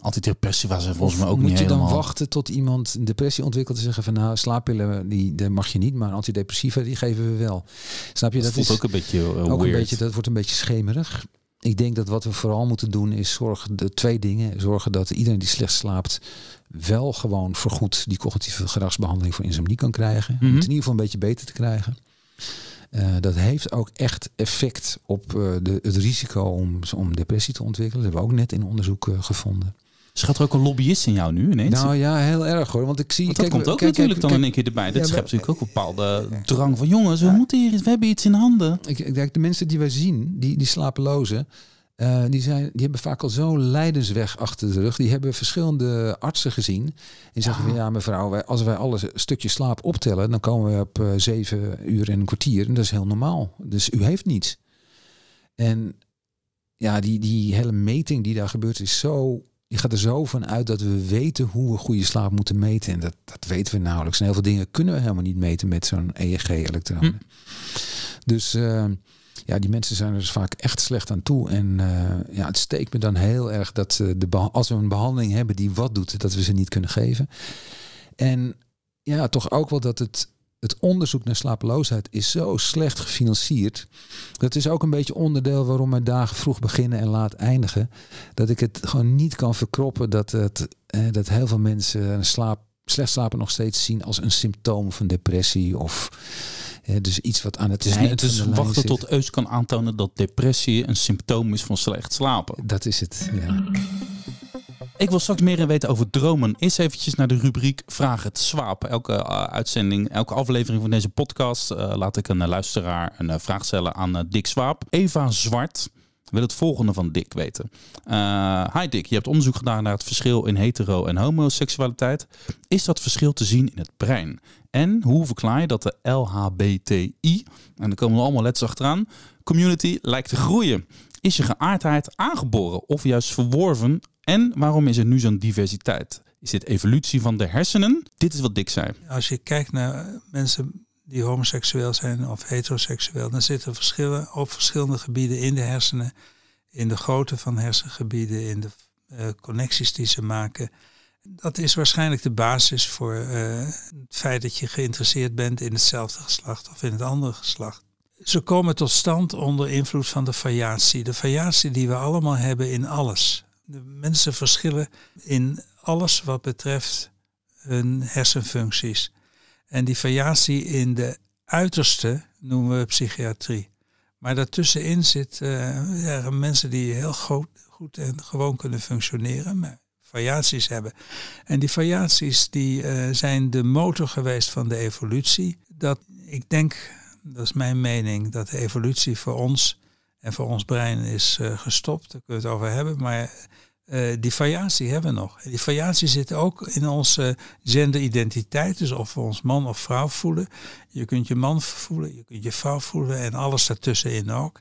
Antidepressie was er volgens mij ook moet Moet je dan wachten tot iemand een depressie ontwikkelt en zeggen van nou slaappillen die, mag je niet, maar antidepressiva die geven we wel. Snap je? Dat, dat is ook een beetje uh, ook Een beetje, dat wordt een beetje schemerig. Ik denk dat wat we vooral moeten doen is zorgen de twee dingen. Zorgen dat iedereen die slecht slaapt wel gewoon vergoed die cognitieve gedragsbehandeling voor insomnie kan krijgen. Om het mhm. in ieder geval een beetje beter te krijgen. Eh, dat heeft ook echt effect op eh, de, het risico om, om depressie te ontwikkelen. Dat hebben we ook net in onderzoek gevonden. Schat er ook een lobbyist in jou nu ineens? Nou ja, heel erg hoor. Want ik zie. Want dat komt ook natuurlijk dan in één keer erbij. dat schept natuurlijk ook een bepaalde drang van jongens, we moeten hier, we hebben iets in handen. Ik, ik denk, de mensen die wij zien, die, die slapelozen. Eh, die, zijn, die hebben vaak al zo'n lijdensweg achter de rug. Die hebben verschillende artsen gezien. En die zeggen van ah. ja. mevrouw, als wij alles stukjes slaap optellen, dan komen we op eh, zeven uur en een kwartier. En dat is heel normaal. Dus u heeft niets. En ja, die, die hele meting die daar gebeurt is zo je gaat er zo van uit dat we weten hoe we goede slaap moeten meten. En dat, dat weten we nauwelijks. En heel veel dingen kunnen we helemaal niet meten met zo'n EEG-elektroon. Hm. Dus eh, ja, die mensen zijn er dus vaak echt slecht aan toe. En eh, ja, het steekt me dan heel erg dat ze de als we een behandeling hebben die wat doet, dat we ze niet kunnen geven. En ja, toch ook wel dat het het onderzoek naar slapeloosheid is zo slecht gefinancierd. Dat is ook een beetje onderdeel waarom mijn dagen vroeg beginnen en laat eindigen. Dat ik het gewoon niet kan verkroppen dat, het, eh, dat heel veel mensen slaap, slecht slapen nog steeds zien als een symptoom van depressie of eh, dus iets wat aan het is. het is wachten tot Eus kan aantonen dat depressie een symptoom is van slecht slapen. Dat is het. Ja. Ik wil straks meer weten over dromen. Eerst eventjes naar de rubriek Vraag het Zwaap. Elke eh, uitzending, elke aflevering van deze podcast eh, laat ik een eh, luisteraar een vraag stellen aan Dick Zwaap. Eva Zwart wil het volgende van Dick weten. Hi Dick, je hebt onderzoek gedaan naar het verschil in hetero- en homoseksualiteit. Is dat verschil te zien in het brein? En hoe verklaar je dat de LHBTI, en er komen we allemaal letters achteraan, community lijkt te groeien? Is je geaardheid aangeboren of juist verworven en waarom is er nu zo'n diversiteit? Is dit evolutie van de hersenen? Dit is wat dik zei. Als je kijkt naar mensen die homoseksueel zijn of heteroseksueel, dan zitten verschillen op verschillende gebieden in de hersenen, in de grootte van hersengebieden, in de eh, connecties die ze maken. Dat is waarschijnlijk de basis voor eh, het feit dat je geïnteresseerd bent in hetzelfde geslacht of in het andere geslacht. Ze komen tot stand onder invloed van de variatie. De variatie die we allemaal hebben in alles. De mensen verschillen in alles wat betreft hun hersenfuncties. En die variatie in de uiterste noemen we psychiatrie. Maar daartussenin zitten eh, mensen die heel goed, goed, en gewoon kunnen functioneren, maar variaties hebben. En die variaties die, eh, zijn de motor geweest van de evolutie. Dat, ik denk, dat is mijn mening, dat de evolutie voor ons en voor ons brein is eh, gestopt. Daar kunnen we het over hebben. Maar eh, die variatie hebben we nog. Die variatie zit ook in onze genderidentiteit. Dus of we ons man of vrouw voelen. Je kunt je man voelen, je kunt je vrouw voelen en alles daartussenin ook.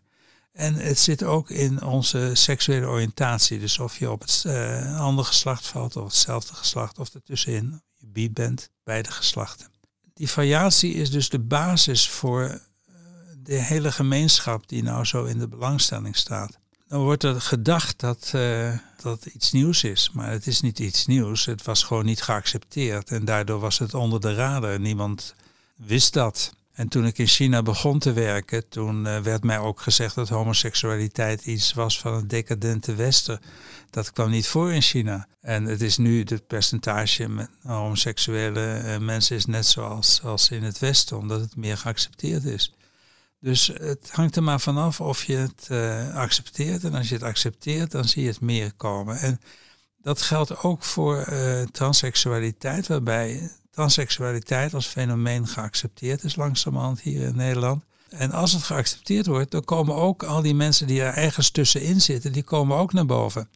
En het zit ook in onze seksuele oriëntatie. Dus of je op het uh, eh, andere geslacht valt of hetzelfde geslacht of ertussenin. Je bi bent, beide geslachten. Die variatie is dus de basis voor de hele gemeenschap die nou zo in de belangstelling staat. Dan wordt er gedacht dat uh, dat iets nieuws is, maar het is niet iets nieuws. Het was gewoon niet geaccepteerd en daardoor was het onder de radar. Niemand wist dat. En toen ik in China begon te werken, toen eh, werd mij ook gezegd dat homoseksualiteit iets was van het decadente Westen. Dat kwam niet voor in China. En het is nu het percentage met homoseksuele eh, mensen is net zoals als in het Westen, omdat het meer geaccepteerd is. Dus het hangt er maar vanaf of je het eh, accepteert. En als je het accepteert, dan zie je het meer komen. En dat geldt ook voor uh, transseksualiteit, waarbij transseksualiteit als fenomeen geaccepteerd is langzamerhand hier in Nederland. En als het geaccepteerd wordt, dan komen ook al die mensen die er ergens tussenin zitten, die komen ook naar boven.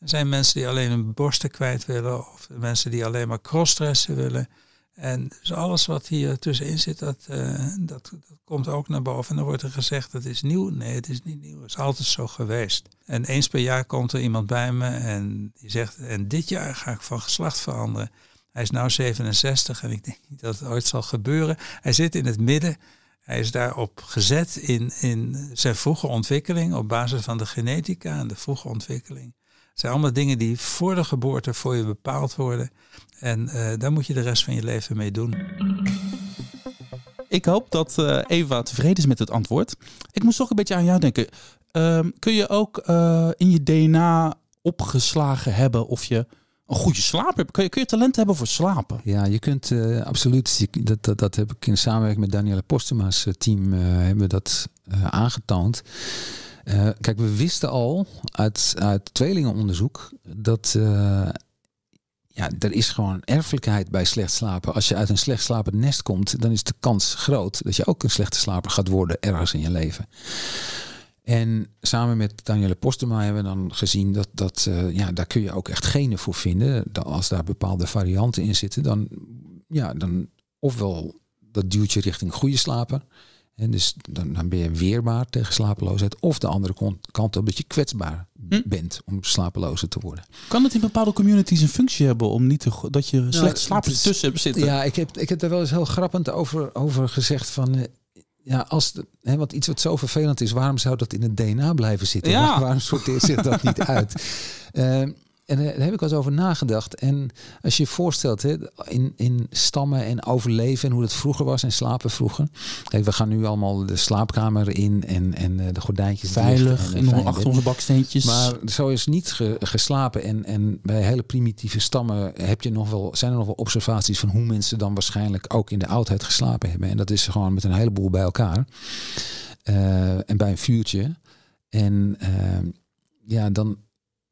Er zijn mensen die alleen hun borsten kwijt willen, of mensen die alleen maar crossdressen willen. En dus alles wat hier tussenin zit, dat, eh, dat, dat, komt ook naar boven. En dan wordt er gezegd dat is nieuw. Nee, het is niet nieuw. Het is altijd zo geweest. En eens per jaar komt er iemand bij me en die zegt, en dit jaar ga ik van geslacht veranderen. Hij is nu 67 en ik denk niet dat het ooit zal gebeuren. Hij zit in het midden. Hij is daarop gezet in, in zijn vroege ontwikkeling op basis van de genetica en de vroege ontwikkeling. Het zijn allemaal dingen die voor de geboorte voor je bepaald worden. En eh, daar moet je de rest van je leven mee doen. Ik hoop dat eh, Eva tevreden is met het antwoord. Ik moest toch een beetje aan jou denken. Ehm, kun je ook eh, in je DNA opgeslagen hebben of je een goede slaap hebt? Kun je, kun je talent hebben voor slapen? Ja, je kunt absoluut. Dat, dat, heb ik in samenwerking met Danielle Postema's team hebben dat aangetoond. kijk, we wisten al uit, uit tweelingenonderzoek dat ja, er is gewoon erfelijkheid bij slecht slapen. Als je uit een slecht slapend nest komt, dan is de kans groot dat je ook een slechte slaper gaat worden ergens in je leven. En samen met Danielle Postema hebben we dan gezien dat, dat eh, ja, daar kun je ook echt genen voor vinden. Dat als daar bepaalde varianten in zitten, dan, ja, dan ofwel dat je richting goede slapen. En dus dan, dan, ben je weerbaar tegen slapeloosheid. Of de andere kant op dat je kwetsbaar hm? bent om slapelozer te worden. Kan het in bepaalde communities een functie hebben om niet te dat je nou, slecht nou, slaap dus- tussen hebt zitten? Ja, ik heb, ik heb daar wel eens heel grappend over, over gezegd van. Eh, ja, als de, hè, want iets wat zo vervelend is, waarom zou dat in het DNA blijven zitten? Ja. Waarom sorteert dat niet uit? Uh, en eh, daar heb ik wel eens over nagedacht. En als je je voorstelt, hè, in, in stammen en overleven en hoe dat vroeger was en slapen vroeger. Kijk, we gaan nu allemaal de slaapkamer in en, en eh, de gordijntjes veilig. En, in achter onze baksteentjes. Maar zo is niet geslapen. En, en bij hele primitieve stammen heb je nog wel, zijn er nog wel observaties van hoe mensen dan waarschijnlijk ook in de oudheid geslapen hebben. En dat is gewoon met een heleboel bij elkaar. Eh, en bij een vuurtje. En ja, dan,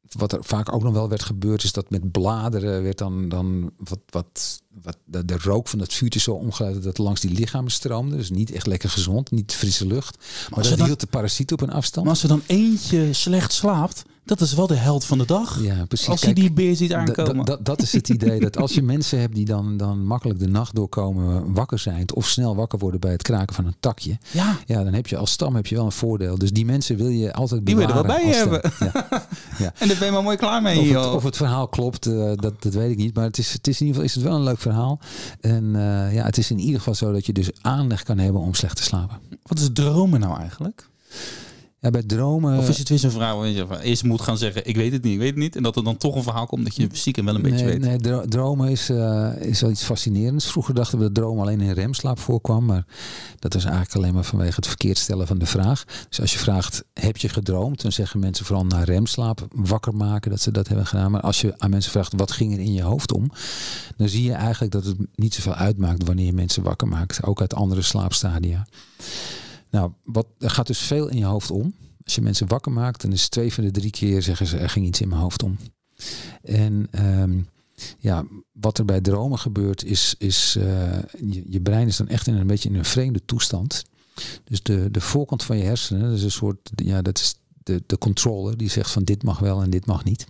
wat er vaak ook nog wel werd gebeurd, is dat met bladeren werd dan, dan wat, wat, wat de, rook van het vuurtje zo omgeleid dat het langs die lichamen stroomde. Dus niet echt lekker gezond, niet frisse lucht. Maar, dat hield de parasiet op een afstand. Maar als er dan eentje slecht slaapt, dat is wel de held van de dag. Ja, precies. Als je die beer ziet aankomen. Dat, is het idee. dat als je mensen hebt die dan, dan makkelijk de nacht doorkomen, wakker zijn of snel wakker worden bij het kraken van een takje. Ja. ja, dan heb je als stam heb je wel een voordeel. Dus die mensen wil je altijd bij. Die wil je er wel bij hebben. Ja. ja. en daar ben je maar mooi klaar mee. Of het, of het verhaal klopt, eh, dat, dat weet ik niet. Maar het is, het is in ieder geval is het wel een leuk verhaal. En eh, ja, het is in ieder geval zo dat je dus aanleg kan hebben om slecht te slapen. Wat is dromen nou eigenlijk? bij dromen... Of is het weer zo'n vrouw weet je, eerst moet gaan zeggen, ik weet het niet, ik weet het niet. En dat er dan toch een verhaal komt dat je stiekem wel een beetje weet. Nee, dromen is, eh, is wel iets fascinerends. Vroeger dachten we dat dromen alleen in remslaap voorkwam. Maar dat was eigenlijk alleen maar vanwege het verkeerd stellen van de vraag. Dus als je vraagt, heb je gedroomd? Dan zeggen mensen vooral naar remslaap wakker maken dat ze dat hebben gedaan. Maar als je aan mensen vraagt, wat ging er in je hoofd om? Dan zie je eigenlijk dat het niet zoveel uitmaakt wanneer je mensen wakker maakt. Ook uit andere slaapstadia. Nou, wat, er gaat dus veel in je hoofd om. Als je mensen wakker maakt, dan is twee van de drie keer zeggen ze, er ging iets in mijn hoofd om. En ehm, ja, wat er bij dromen gebeurt, is, is eh, je, je, brein is dan echt in een beetje in een vreemde toestand. Dus de, de voorkant van je hersenen, dat is een soort, ja, dat is de, de controller die zegt van dit mag wel en dit mag niet.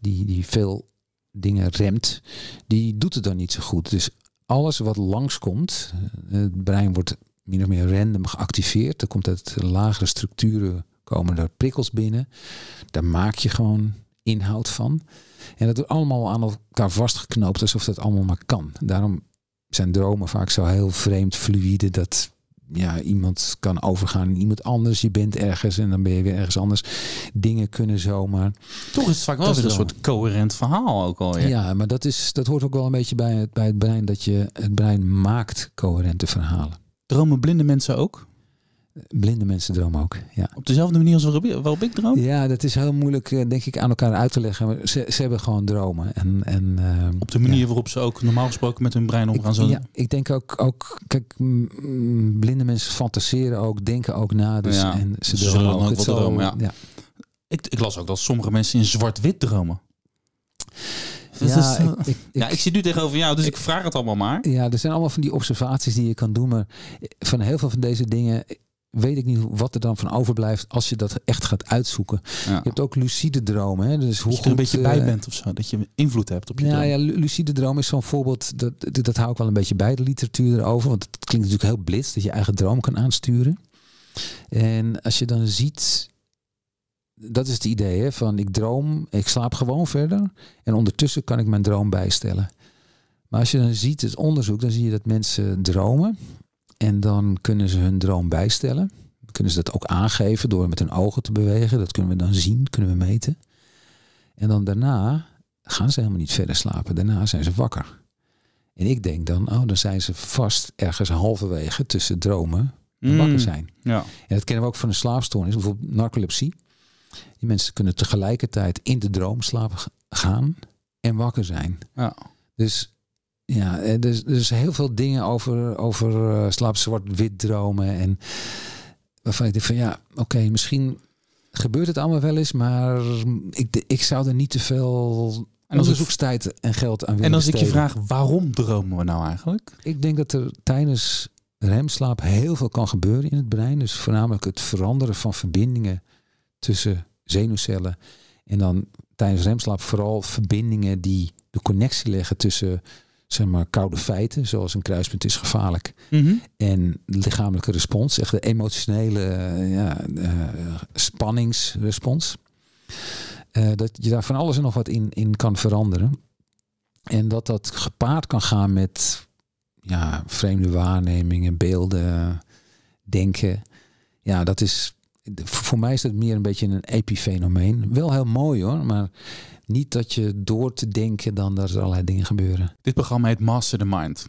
Die, die veel dingen remt, die doet het dan niet zo goed. Dus alles wat langskomt, eh, het brein wordt min of meer random geactiveerd. Dan komt uit lagere structuren komen er prikkels binnen. Daar maak je gewoon inhoud van. En dat wordt allemaal aan elkaar vastgeknoopt, alsof dat allemaal maar kan. Daarom zijn dromen vaak zo heel vreemd fluïde dat ja, iemand kan overgaan in iemand anders. Je bent ergens en dan ben je weer ergens anders. Dingen kunnen zomaar. Toch is het vaak wel een soort coherent verhaal ook al. Ja, ja maar dat, is, dat hoort ook wel een beetje bij het, bij het brein. Dat je het brein maakt coherente verhalen. Dromen blinde mensen ook? Blinde mensen dromen ook, ja. Op dezelfde manier als waarop ik droom? Ja, dat is heel moeilijk, eh, denk ik, aan elkaar uit te leggen. Maar ze, ze hebben gewoon dromen. En, en, ehm, op de manier waarop ze ook normaal gesproken met hun brein omgaan. Ik, ja, ik denk ook, ook kijk, blinde mensen fantaseren ook, denken ook na. Dus, ja. en ze, zullen dromen ook, ook wel dromen, ja. ja. Ik, ik las ook dat sommige mensen in zwart-wit dromen. Eh, ja, ik, ja, ik zit nu tegenover jou, dus ik, vraag het allemaal maar. Ja, er zijn allemaal van die observaties die je kan doen. Maar van heel veel van deze dingen weet ik niet wat er dan van overblijft als je dat echt gaat uitzoeken. Je hebt ook lucide dromen. Hè? Dus hoe je er een beetje bij eh, bent of zo, dat je invloed hebt op je ja, droom. Ja, lucide droom is zo'n voorbeeld, dat, dat, hou ik wel een beetje bij de literatuur erover. Want het klinkt natuurlijk heel blitz dat je eigen droom kan aansturen. En als je dan ziet dat is het idee hè, van ik droom, ik slaap gewoon verder en ondertussen kan ik mijn droom bijstellen. Maar als je dan ziet het onderzoek, dan zie je dat mensen dromen en dan kunnen ze hun droom bijstellen. Dan kunnen ze dat ook aangeven door met hun ogen te bewegen. Dat kunnen we dan zien, kunnen we meten. En dan daarna gaan ze helemaal niet verder slapen. Daarna zijn ze wakker. En ik denk dan, oh, dan zijn ze vast ergens halverwege tussen dromen en mm. wakker zijn. Ja. En dat kennen we ook van een slaapstoornis, bijvoorbeeld narcolepsie. Die mensen kunnen tegelijkertijd in de slapen gaan en wakker zijn. Ja. Dus ja, er is, er is heel veel dingen over, over uh, slaap zwart-wit dromen. En waarvan ik denk van ja, oké, misschien gebeurt het allemaal wel eens, maar ik, ik zou er niet te veel onderzoekstijd en geld aan willen En als ik je vraag, waarom dromen we nou eigenlijk? Ik denk dat er tijdens remslaap heel veel kan gebeuren in het brein. Dus voornamelijk het veranderen van verbindingen tussen zenuwcellen. En dan tijdens remslaap vooral verbindingen die de connectie leggen tussen zeg maar, koude feiten, zoals een kruispunt is gevaarlijk, mhm. en lichamelijke respons, echt de emotionele eh, ja, eh, spanningsrespons. Eh, dat je daar van alles en nog wat in, in kan veranderen. En dat dat gepaard kan gaan met ja, vreemde waarnemingen, beelden, denken. Ja, dat is voor mij is dat meer een beetje een epifenomeen. Wel heel mooi hoor, maar niet dat je door te denken dan dat er allerlei dingen gebeuren. Dit programma heet Master the Mind.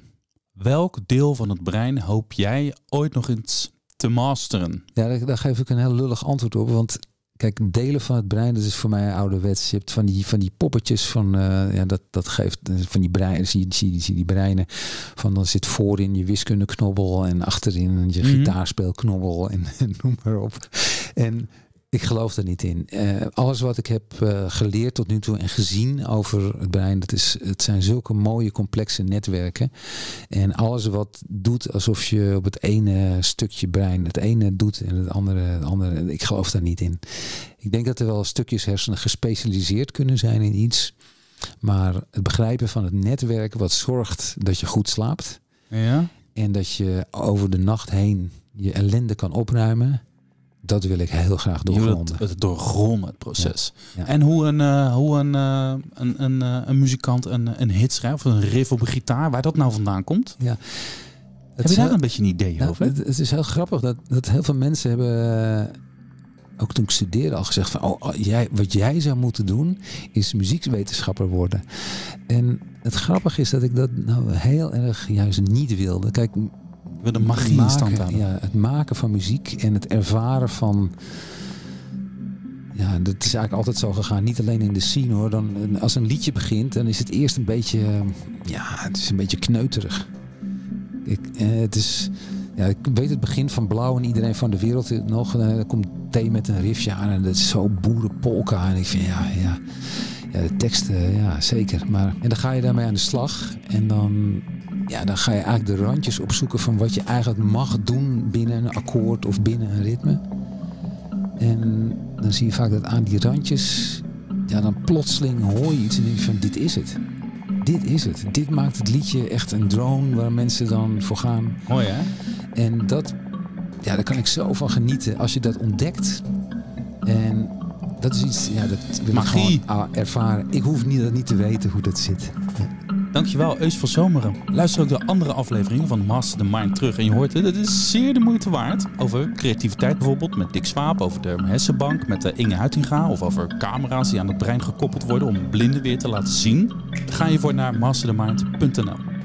Welk deel van het brein hoop jij ooit nog eens te masteren? Ja, daar, daar geef ik een heel lullig antwoord op, want kijk, delen van het brein, dat is voor mij ouderwets. Je hebt van die, van die poppetjes van, eh, ja, dat, dat geeft eh, van die breinen, zie, zie, zie die breinen. Van dan zit voorin je wiskundeknobbel en achterin je mm -hmm. gitaarspeelknobbel en noem maar op. En ik geloof daar niet in. Eh, alles wat ik heb eh, geleerd tot nu toe en gezien over het brein, dat is, het zijn zulke mooie complexe netwerken. En alles wat doet alsof je op het ene stukje brein het ene doet en het andere het andere. Ik geloof daar niet in. Ik denk dat er wel stukjes hersenen gespecialiseerd kunnen zijn in iets. Maar het begrijpen van het netwerk wat zorgt dat je goed slaapt. Ja. En dat je over de nacht heen je ellende kan opruimen. Dat wil ik heel graag doorgronden. Het, doorgronden, het proces. En hoe een, eh, hoe een, eh, een, eh, een, muzikant een, een hit schrijft, of een riff op een gitaar, waar dat nou vandaan komt. Ja. Het Heb je daar een beetje een idee nou, over? Het, is heel grappig dat, dat heel veel mensen hebben, ook toen ik studeerde al gezegd van, oh, oh jij, wat jij zou moeten doen is muziekwetenschapper worden. En het grappige is dat ik dat nou heel erg juist niet wilde. Kijk, we de magie maken, in stand houden. Ja, het maken van muziek en het ervaren van... Ja, dat is eigenlijk altijd zo gegaan. Niet alleen in de scene hoor. Dan, als een liedje begint, dan is het eerst een beetje... Eh, ja, het is een beetje kneuterig. Ik, eh, het is... Ja, ik weet het begin van Blauw en iedereen van de wereld eh, nog. Dan komt thee met een riffje aan en dat is zo boerenpolka. En ik vind, ja, ja, ja, de teksten, ja, zeker. Maar, en dan ga je daarmee aan de slag en dan ja, dan ga je eigenlijk de randjes opzoeken van wat je eigenlijk mag doen binnen een akkoord of binnen een ritme. En dan zie je vaak dat aan die randjes, ja, dan plotseling hoor je iets en denk je van dit is het. Dit is het. Dit maakt het liedje echt een drone waar mensen dan voor gaan. Mooi hè? En dat, ja, daar kan ik zo van genieten. Als je dat ontdekt en dat is iets, ja, dat wil Magie. ik gewoon ervaren. Ik hoef niet, dat niet te weten hoe dat zit. Ja. Dankjewel Eus van Zomeren. Luister ook de andere afleveringen van Master the Mind terug. En je hoort het, het is zeer de moeite waard. Over creativiteit bijvoorbeeld met Dick Swaap, over de hersenbank met de eh, Inge Huitinga... of over camera's die aan het brein gekoppeld worden om blinden weer te laten zien. ga je voor naar masterthemind.nl.